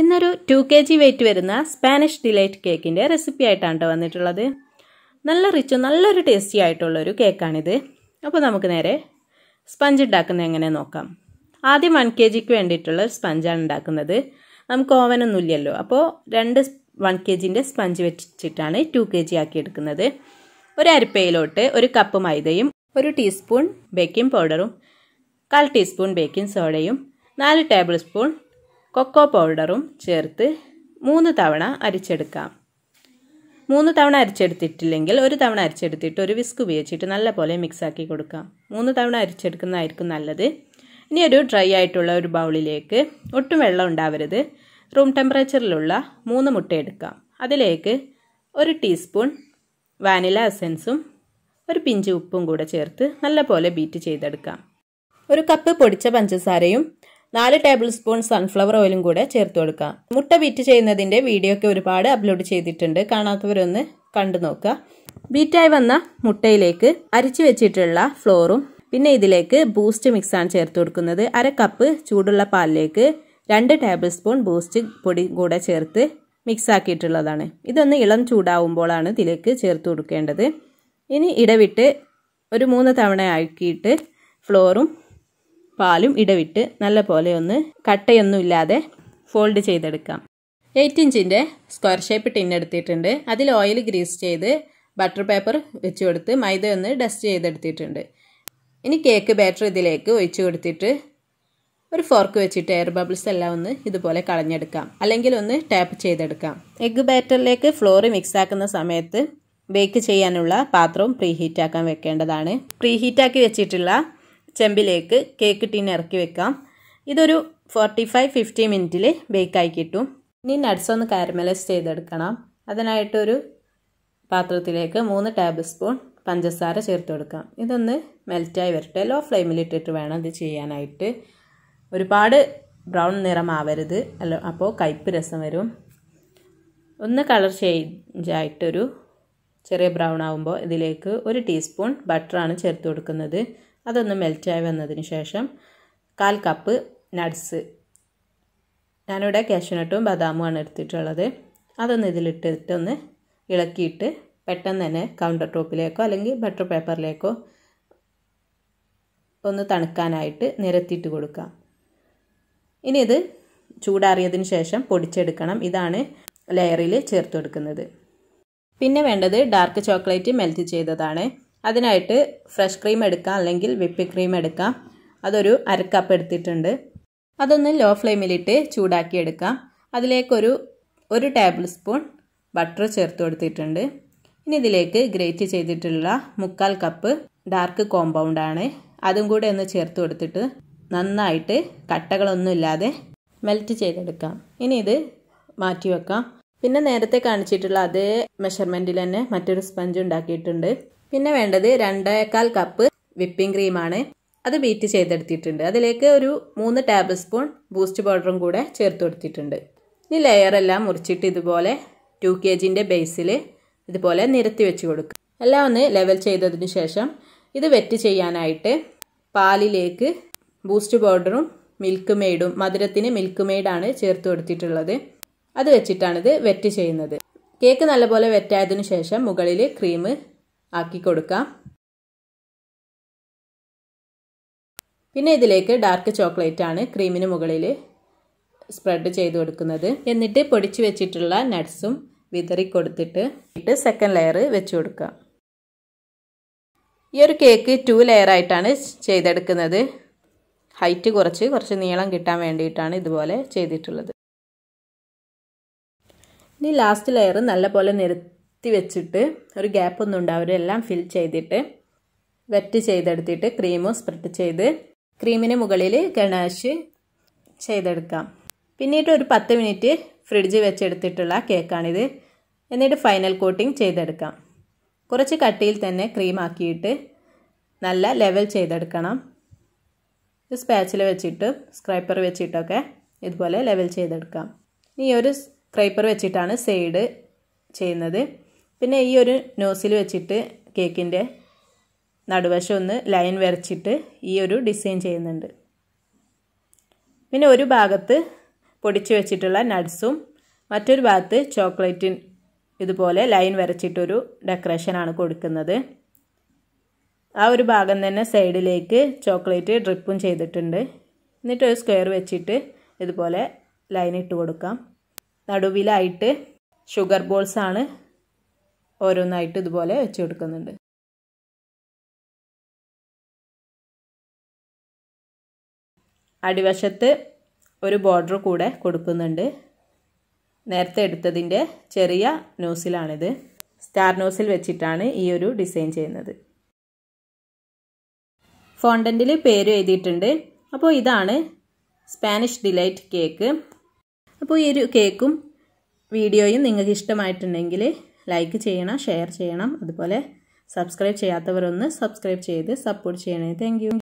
ഇന്നൊരു two K G weight വരുന്ന Spanish delight കേക്കിൻ്റെ റെസിപ്പി ആയിട്ടാണ് വന്നിട്ടുള്ളത് നല്ല റിച്ച് നല്ലൊരു ടേസ്റ്റി ആയിട്ടുള്ളൊരു കേക്കാണിത് അപ്പോൾ നമുക്ക് നേരെ സ്പഞ്ച് ഉണ്ടാക്കുന്നത് എങ്ങനെ നോക്കാം ആദ്യം വൺ കെ ജിക്ക് വേണ്ടിയിട്ടുള്ള ഒരു സ്പഞ്ചാണ് ഉണ്ടാക്കുന്നത് നമുക്ക് ഓവനൊന്നും ഇല്ലല്ലോ അപ്പോൾ രണ്ട് വൺ കെ ജിൻ്റെ സ്പഞ്ച് വെച്ചിട്ടാണ് ടു കെ ജി ആക്കി എടുക്കുന്നത് ഒരു അരിപ്പയിലോട്ട് ഒരു കപ്പ് മൈദയും ഒരു ടീസ്പൂൺ ബേക്കിംഗ് പൗഡറും കാൽ ടീസ്പൂൺ ബേക്കിംഗ് സോഡയും നാല് ടേബിൾ സ്പൂൺ കൊക്കോ പൗഡറും ചേർത്ത് മൂന്ന് തവണ അരിച്ചെടുക്കാം മൂന്ന് തവണ അരിച്ചെടുത്തിട്ടില്ലെങ്കിൽ ഒരു തവണ അരിച്ചെടുത്തിട്ട് ഒരു വിസ്ക് ഉപയോഗിച്ചിട്ട് നല്ലപോലെ മിക്സാക്കി കൊടുക്കാം മൂന്ന് തവണ അരിച്ചെടുക്കുന്നതായിരിക്കും നല്ലത് ഇനി ഒരു ഡ്രൈ ആയിട്ടുള്ള ഒരു ബൗളിലേക്ക് ഒട്ടും വെള്ളം ഉണ്ടാവരുത് റൂം ടെമ്പറേച്ചറിലുള്ള മൂന്ന് മുട്ട എടുക്കാം അതിലേക്ക് ഒരു ടീസ്പൂൺ വാനില അസെൻസും ഒരു പിഞ്ച് ഉപ്പും കൂടെ ചേർത്ത് നല്ലപോലെ ബീറ്റ് ചെയ്തെടുക്കാം ഒരു കപ്പ് പൊടിച്ച പഞ്ചസാരയും നാല് ടേബിൾ സ്പൂൺ സൺഫ്ലവർ ഓയിലും കൂടെ ചേർത്ത് കൊടുക്കാം മുട്ട ബീറ്റ് ചെയ്യുന്നതിൻ്റെ വീഡിയോ ഒക്കെ ഒരുപാട് അപ്ലോഡ് ചെയ്തിട്ടുണ്ട് കാണാത്തവരൊന്ന് കണ്ടു നോക്കുക ബീറ്റായി വന്ന മുട്ടയിലേക്ക് അരിച്ചു വെച്ചിട്ടുള്ള ഫ്ലോറും പിന്നെ ഇതിലേക്ക് ബൂസ്റ്റ് മിക്സാണ് ചേർത്ത് കൊടുക്കുന്നത് അര കപ്പ് ചൂടുള്ള പാലിലേക്ക് രണ്ട് ടേബിൾ സ്പൂൺ ബൂസ്റ്റ് പൊടി കൂടെ ചേർത്ത് മിക്സ് ആക്കിയിട്ടുള്ളതാണ് ഇതൊന്ന് ഇളം ചൂടാവുമ്പോഴാണ് ഇതിലേക്ക് ചേർത്ത് കൊടുക്കേണ്ടത് ഇനി ഇടവിട്ട് ഒരു മൂന്ന് തവണ ആക്കിയിട്ട് ഫ്ലോറും പാലും ഇടവിട്ട് നല്ല പോലെ ഒന്ന് കട്ടയൊന്നുമില്ലാതെ ഫോൾഡ് ചെയ്തെടുക്കാം എയ്റ്റ് ഇഞ്ചിൻ്റെ സ്ക്വയർ ഷേപ്പ് ടിൻ എടുത്തിട്ടുണ്ട് അതിൽ ഓയിൽ ഗ്രീസ് ചെയ്ത് ബട്ടർ പേപ്പർ വെച്ച് കൊടുത്ത് മൈദ ഒന്ന് ഡസ്റ്റ് ചെയ്തെടുത്തിട്ടുണ്ട് ഇനി കേക്ക് ബാറ്റർ ഇതിലേക്ക് ഒഴിച്ചു കൊടുത്തിട്ട് ഒരു ഫോർക്ക് വെച്ചിട്ട് എയർ ബബിൾസ് എല്ലാം ഒന്ന് ഇതുപോലെ കളഞ്ഞെടുക്കാം അല്ലെങ്കിൽ ഒന്ന് ടാപ്പ് ചെയ്തെടുക്കാം എഗ്ഗ് ബാറ്ററിലേക്ക് ഫ്ലോർ മിക്സ് ആക്കുന്ന സമയത്ത് ബേക്ക് ചെയ്യാനുള്ള പാത്രവും പ്രീഹീറ്റാക്കാൻ വെക്കേണ്ടതാണ് പ്രീഹീറ്റാക്കി വെച്ചിട്ടുള്ള ചെമ്പിലേക്ക് കേക്ക് ടീൻ ഇറക്കി വെക്കാം ഇതൊരു ഫോർട്ടി ഫൈവ് ഫിഫ്റ്റി മിനിറ്റിൽ ബേക്കായി കിട്ടും ഇനി നട്ട്സ് ഒന്ന് കാരമലൈസ് ചെയ്തെടുക്കണം അതിനായിട്ടൊരു പാത്രത്തിലേക്ക് മൂന്ന് ടേബിൾ സ്പൂൺ പഞ്ചസാര ചേർത്ത് കൊടുക്കാം ഇതൊന്ന് മെൽറ്റായി വരട്ടെ ലോ ഫ്ലെയിമിൽ ഇട്ടിട്ട് വേണം ഇത് ചെയ്യാനായിട്ട് ഒരുപാട് ബ്രൗൺ നിറമാവരുത് അല്ല അപ്പോൾ കയ്പ്പ് രസം വരും ഒന്ന് കളർ ചേഞ്ചായിട്ടൊരു ചെറിയ ബ്രൗൺ ആകുമ്പോൾ ഇതിലേക്ക് ഒരു ടീസ്പൂൺ ബട്ടറാണ് ചേർത്ത് കൊടുക്കുന്നത് അതൊന്ന് മെൽറ്റായി വന്നതിന് ശേഷം കാൽ കപ്പ് നട്ട്സ് ഞാനിവിടെ ബദാമും ആണ് എടുത്തിട്ടുള്ളത് അതൊന്ന് ഇതിലിട്ടിട്ട് ഒന്ന് ഇളക്കിയിട്ട് പെട്ടെന്ന് തന്നെ കൗണ്ടർ ടോപ്പിലേക്കോ അല്ലെങ്കിൽ ബട്ടർ പേപ്പറിലേക്കോ ഒന്ന് തണുക്കാനായിട്ട് നിരത്തിയിട്ട് കൊടുക്കാം ഇനി ഇത് ചൂടാറിയതിന് ശേഷം പൊടിച്ചെടുക്കണം ഇതാണ് ലെയറിൽ ചേർത്ത് കൊടുക്കുന്നത് പിന്നെ വേണ്ടത് ഡാർക്ക് ചോക്ലേറ്റ് മെൽറ്റ് ചെയ്തതാണ് അതിനായിട്ട് ഫ്രഷ് ക്രീം എടുക്കാം അല്ലെങ്കിൽ വിപ്പ് ക്രീം എടുക്കാം അതൊരു അരക്കപ്പ് എടുത്തിട്ടുണ്ട് അതൊന്ന് ലോ ഫ്ലെയിമിലിട്ട് ചൂടാക്കി എടുക്കാം അതിലേക്കൊരു ഒരു ടേബിൾ സ്പൂൺ ബട്ടർ ചേർത്ത് കൊടുത്തിട്ടുണ്ട് ഇനി ഇതിലേക്ക് ഗ്രേറ്റ് ചെയ്തിട്ടുള്ള മുക്കാൽ കപ്പ് ഡാർക്ക് കോമ്പൗണ്ടാണ് അതും കൂടെ ഒന്ന് ചേർത്ത് കൊടുത്തിട്ട് നന്നായിട്ട് കട്ടകളൊന്നുമില്ലാതെ മെൽറ്റ് ചെയ്തെടുക്കാം ഇനി ഇത് മാറ്റി വെക്കാം പിന്നെ നേരത്തെ കാണിച്ചിട്ടുള്ള അതേ മെഷർമെൻറ്റിൽ തന്നെ മറ്റൊരു സ്പഞ്ച് ഉണ്ടാക്കിയിട്ടുണ്ട് പിന്നെ വേണ്ടത് രണ്ടേക്കാൽ കപ്പ് വിപ്പിംഗ് ക്രീമാണ് അത് ബീറ്റ് ചെയ്തെടുത്തിട്ടുണ്ട് അതിലേക്ക് ഒരു മൂന്ന് ടേബിൾ സ്പൂൺ ബൂസ്റ്റ് പൗഡറും കൂടെ ചേർത്ത് കൊടുത്തിട്ടുണ്ട് ഇനി ലെയറെല്ലാം മുറിച്ചിട്ട് ഇതുപോലെ ടു കെ ജിൻ്റെ ബേസിൽ ഇതുപോലെ നിരത്തി വെച്ച് കൊടുക്കുക എല്ലാം ഒന്ന് ലെവൽ ചെയ്തതിന് ശേഷം ഇത് വെറ്റ് ചെയ്യാനായിട്ട് പാലിലേക്ക് ബൂസ്റ്റ് പൗഡറും മിൽക്ക് മെയ്ഡും മധുരത്തിന് മിൽക്ക് മെയ്ഡാണ് ചേർത്ത് കൊടുത്തിട്ടുള്ളത് അത് വെച്ചിട്ടാണിത് വെറ്റ് ചെയ്യുന്നത് കേക്ക് നല്ലപോലെ വെറ്റായതിനു ശേഷം മുകളിൽ ക്രീം ആക്കി കൊടുക്കാം പിന്നെ ഇതിലേക്ക് ഡാർക്ക് ചോക്ലേറ്റ് ആണ് ക്രീമിന് മുകളിൽ സ്പ്രെഡ് ചെയ്ത് കൊടുക്കുന്നത് എന്നിട്ട് പൊടിച്ചു വെച്ചിട്ടുള്ള നട്ട്സും വിതറി കൊടുത്തിട്ട് ഇട്ട് സെക്കൻഡ് ലെയർ വെച്ച് കൊടുക്കാം ഈ ഒരു കേക്ക് ടു ലെയർ ആയിട്ടാണ് ചെയ്തെടുക്കുന്നത് ഹൈറ്റ് കുറച്ച് കുറച്ച് നീളം കിട്ടാൻ വേണ്ടിയിട്ടാണ് ഇതുപോലെ ചെയ്തിട്ടുള്ളത് ഇനി ലാസ്റ്റ് ലെയർ നല്ലപോലെ നിര നിർത്തി വെച്ചിട്ട് ഒരു ഗ്യാപ്പൊന്നും ഉണ്ടാവില്ല എല്ലാം ഫിൽ ചെയ്തിട്ട് വെറ്റ് ചെയ്തെടുത്തിട്ട് ക്രീം സ്പ്രെഡ് ചെയ്ത് ക്രീമിന് മുകളിൽ ഗണാഷ് ചെയ്തെടുക്കാം പിന്നീട് ഒരു പത്ത് മിനിറ്റ് ഫ്രിഡ്ജ് വെച്ചെടുത്തിട്ടുള്ള കേക്കാണിത് എന്നിട്ട് ഫൈനൽ കോട്ടിംഗ് ചെയ്തെടുക്കാം കുറച്ച് കട്ടിയിൽ തന്നെ ക്രീമാക്കിയിട്ട് നല്ല ലെവൽ ചെയ്തെടുക്കണം സ്പാച്ചിൽ വെച്ചിട്ട് സ്ക്രൈപ്പർ വെച്ചിട്ടൊക്കെ ഇതുപോലെ ലെവൽ ചെയ്തെടുക്കാം ഈ ഒരു സ്ക്രൈപ്പർ വെച്ചിട്ടാണ് സൈഡ് ചെയ്യുന്നത് പിന്നെ ഈ ഒരു നോസിൽ വെച്ചിട്ട് കേക്കിൻ്റെ നടുവശം ഒന്ന് ലൈൻ വരച്ചിട്ട് ഈ ഒരു ഡിസൈൻ ചെയ്യുന്നുണ്ട് പിന്നെ ഒരു ഭാഗത്ത് പൊടിച്ചു വെച്ചിട്ടുള്ള നട്ട്സും മറ്റൊരു ഭാഗത്ത് ചോക്ലേറ്റിൻ ഇതുപോലെ ലൈൻ വരച്ചിട്ടൊരു ഡെക്കറേഷനാണ് കൊടുക്കുന്നത് ആ ഒരു ഭാഗം തന്നെ സൈഡിലേക്ക് ചോക്ലേറ്റ് ഡ്രിപ്പും ചെയ്തിട്ടുണ്ട് എന്നിട്ട് ഒരു സ്ക്വയർ വെച്ചിട്ട് ഇതുപോലെ ലൈൻ ഇട്ട് കൊടുക്കാം നടുവിലായിട്ട് ഷുഗർ ബോൾസാണ് ഓരോന്നായിട്ട് ഇതുപോലെ വെച്ച് കൊടുക്കുന്നുണ്ട് അടിവശത്ത് ഒരു ബോർഡർ കൂടെ കൊടുക്കുന്നുണ്ട് നേരത്തെ എടുത്തതിൻ്റെ ചെറിയ നോസിലാണിത് സ്റ്റാർ നോസിൽ വെച്ചിട്ടാണ് ഈ ഒരു ഡിസൈൻ ചെയ്യുന്നത് ഫോണ്ടൻറ്റിൽ പേര് എഴുതിയിട്ടുണ്ട് അപ്പോൾ ഇതാണ് സ്പാനിഷ് ഡിലൈറ്റ് കേക്ക് അപ്പോൾ ഈ ഒരു കേക്കും വീഡിയോയും നിങ്ങൾക്ക് ഇഷ്ടമായിട്ടുണ്ടെങ്കിൽ ലൈക്ക് ചെയ്യണം ഷെയർ ചെയ്യണം അതുപോലെ സബ്സ്ക്രൈബ് ചെയ്യാത്തവരൊന്ന് സബ്സ്ക്രൈബ് ചെയ്ത് സപ്പോർട്ട് ചെയ്യണേ താങ്ക്